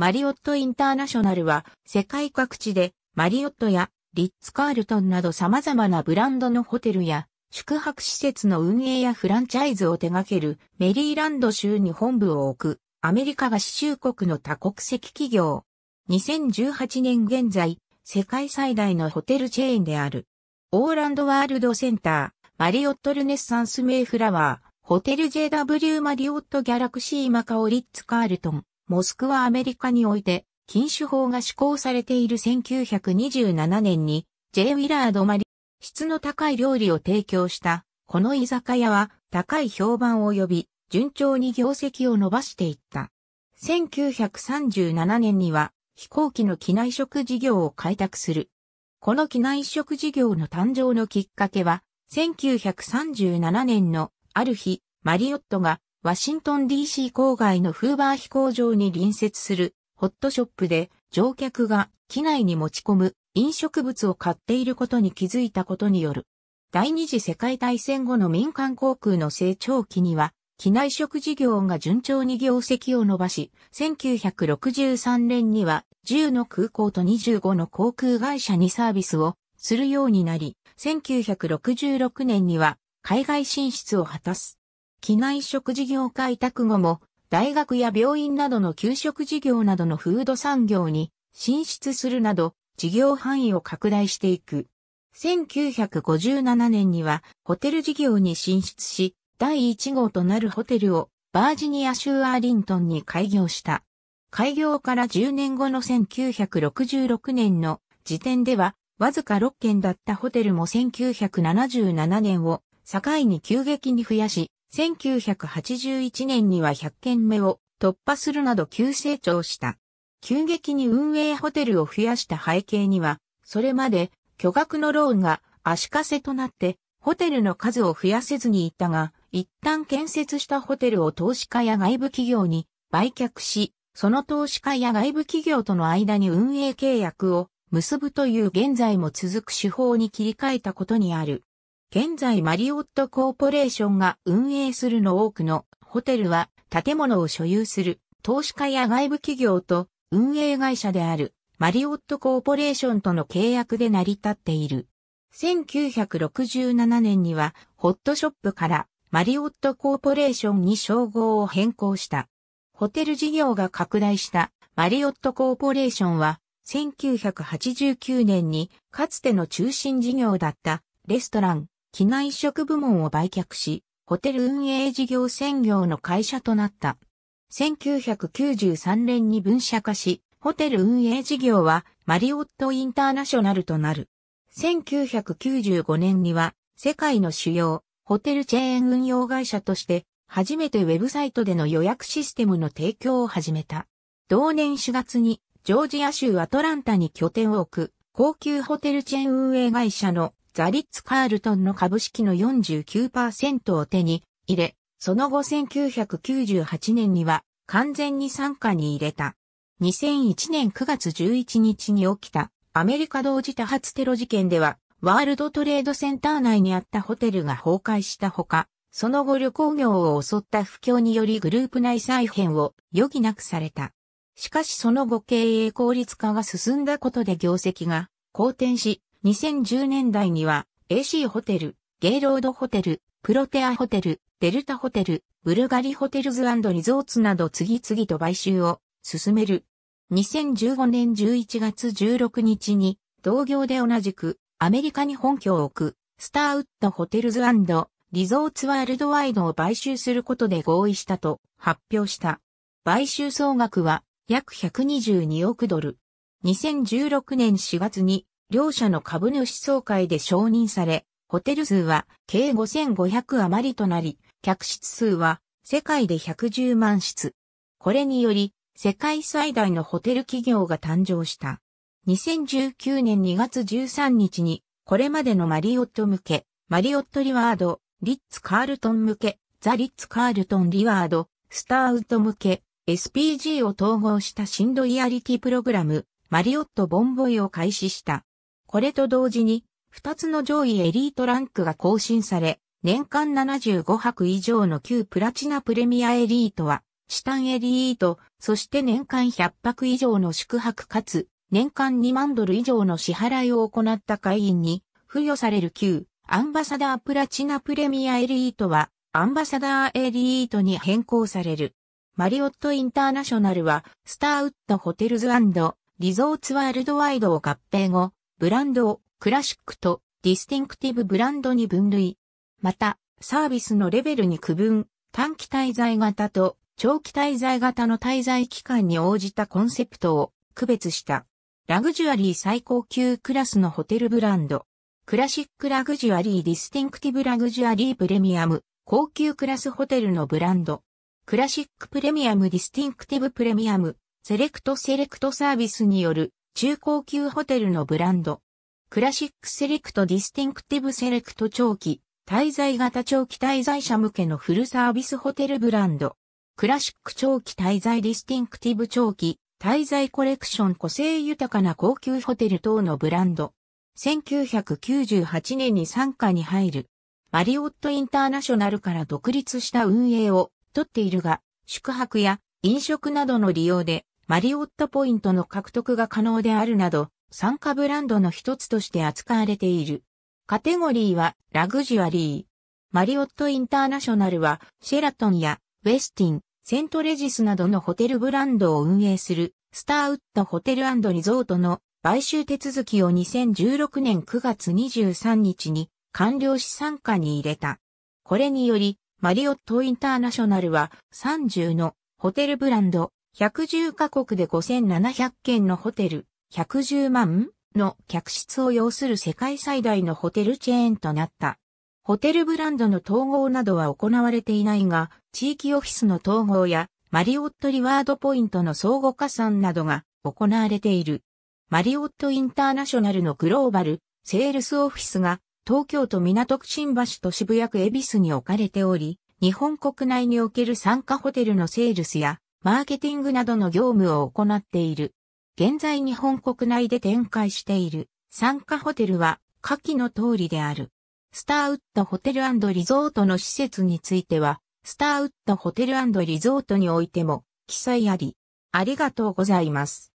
マリオットインターナショナルは世界各地でマリオットやリッツ・カールトンなど様々なブランドのホテルや宿泊施設の運営やフランチャイズを手掛けるメリーランド州に本部を置くアメリカ合衆国の多国籍企業。2018年現在、世界最大のホテルチェーンである。オーランドワールドセンター、マリオットルネッサンスメイフラワー、ホテル JW マリオットギャラクシーマカオリッツ・カールトン。モスクワアメリカにおいて、禁酒法が施行されている1927年に、J. ウィラード・マリ、質の高い料理を提供した、この居酒屋は高い評判を呼び、順調に業績を伸ばしていった。1937年には、飛行機の機内食事業を開拓する。この機内食事業の誕生のきっかけは、1937年のある日、マリオットがワシントン DC 郊外のフーバー飛行場に隣接するホットショップで乗客が機内に持ち込む飲食物を買っていることに気づいたことによる。第二次世界大戦後の民間航空の成長期には、機内食事業が順調に業績を伸ばし、1963年には10の空港と25の航空会社にサービスをするようになり、1966年には海外進出を果たす。機内食事業開拓後も、大学や病院などの給食事業などのフード産業に進出するなど、事業範囲を拡大していく。1957年にはホテル事業に進出し、第1号となるホテルをバージニア州アーリントンに開業した。開業から10年後の1966年の時点では、わずか6軒だったホテルも1977年を境に急激に増やし、1981年には100件目を突破するなど急成長した。急激に運営ホテルを増やした背景には、それまで巨額のローンが足かせとなってホテルの数を増やせずにいたが、一旦建設したホテルを投資家や外部企業に売却し、その投資家や外部企業との間に運営契約を結ぶという現在も続く手法に切り替えたことにある。現在マリオットコーポレーションが運営するの多くのホテルは建物を所有する投資家や外部企業と運営会社であるマリオットコーポレーションとの契約で成り立っている。1967年にはホットショップからマリオットコーポレーションに称号を変更した。ホテル事業が拡大したマリオットコーポレーションは1989年にかつての中心事業だったレストラン、機内移植部門を売却し、ホテル運営事業専業の会社となった。1993年に分社化し、ホテル運営事業はマリオットインターナショナルとなる。1995年には世界の主要ホテルチェーン運用会社として初めてウェブサイトでの予約システムの提供を始めた。同年4月にジョージア州アトランタに拠点を置く高級ホテルチェーン運営会社のザリッツ・カールトンの株式の49%を手に入れ、その後1998年には完全に参加に入れた。2001年9月11日に起きたアメリカ同時多発テロ事件では、ワールドトレードセンター内にあったホテルが崩壊したほか、その後旅行業を襲った不況によりグループ内再編を余儀なくされた。しかしその後経営効率化が進んだことで業績が好転し、2010年代には AC ホテル、ゲイロードホテル、プロテアホテル、デルタホテル、ブルガリホテルズリゾーツなど次々と買収を進める。2015年11月16日に同業で同じくアメリカに本拠を置くスターウッドホテルズリゾーツワールドワイドを買収することで合意したと発表した。買収総額は約122億ドル。2016年4月に両社の株主総会で承認され、ホテル数は計5500余りとなり、客室数は世界で110万室。これにより、世界最大のホテル企業が誕生した。2019年2月13日に、これまでのマリオット向け、マリオットリワード、リッツ・カールトン向け、ザ・リッツ・カールトン・リワード、スターウッド向け、SPG を統合した新ドイアリティプログラム、マリオット・ボンボイを開始した。これと同時に、2つの上位エリートランクが更新され、年間75泊以上の旧プラチナプレミアエリートは、シタンエリート、そして年間100泊以上の宿泊かつ、年間2万ドル以上の支払いを行った会員に、付与される旧、アンバサダープラチナプレミアエリートは、アンバサダーエリートに変更される。マリオットインターナショナルは、スターウッドホテルズリゾーツワールドワイドを合併後、ブランドをクラシックとディスティンクティブブランドに分類。また、サービスのレベルに区分、短期滞在型と長期滞在型の滞在期間に応じたコンセプトを区別した。ラグジュアリー最高級クラスのホテルブランド。クラシックラグジュアリーディスティンクティブラグジュアリープレミアム。高級クラスホテルのブランド。クラシックプレミアムディスティンクティブプレミアム。セレクトセレクトサービスによる中高級ホテルのブランド。クラシックセレクトディスティンクティブセレクト長期、滞在型長期滞在者向けのフルサービスホテルブランド。クラシック長期滞在ディスティンクティブ長期、滞在コレクション個性豊かな高級ホテル等のブランド。1998年に参加に入る。マリオットインターナショナルから独立した運営をとっているが、宿泊や飲食などの利用でマリオットポイントの獲得が可能であるなど、参加ブランドの一つとして扱われている。カテゴリーはラグジュアリー。マリオットインターナショナルはシェラトンやウェスティン、セントレジスなどのホテルブランドを運営するスターウッドホテルリゾートの買収手続きを2016年9月23日に完了し参加に入れた。これによりマリオットインターナショナルは30のホテルブランド110カ国で5700件のホテル、110万の客室を要する世界最大のホテルチェーンとなった。ホテルブランドの統合などは行われていないが、地域オフィスの統合やマリオットリワードポイントの相互加算などが行われている。マリオットインターナショナルのグローバル、セールスオフィスが東京都港区新橋と渋谷区恵比寿に置かれており、日本国内における参加ホテルのセールスやマーケティングなどの業務を行っている。現在日本国内で展開している参加ホテルは下記の通りである。スターウッドホテルリゾートの施設については、スターウッドホテルリゾートにおいても記載あり。ありがとうございます。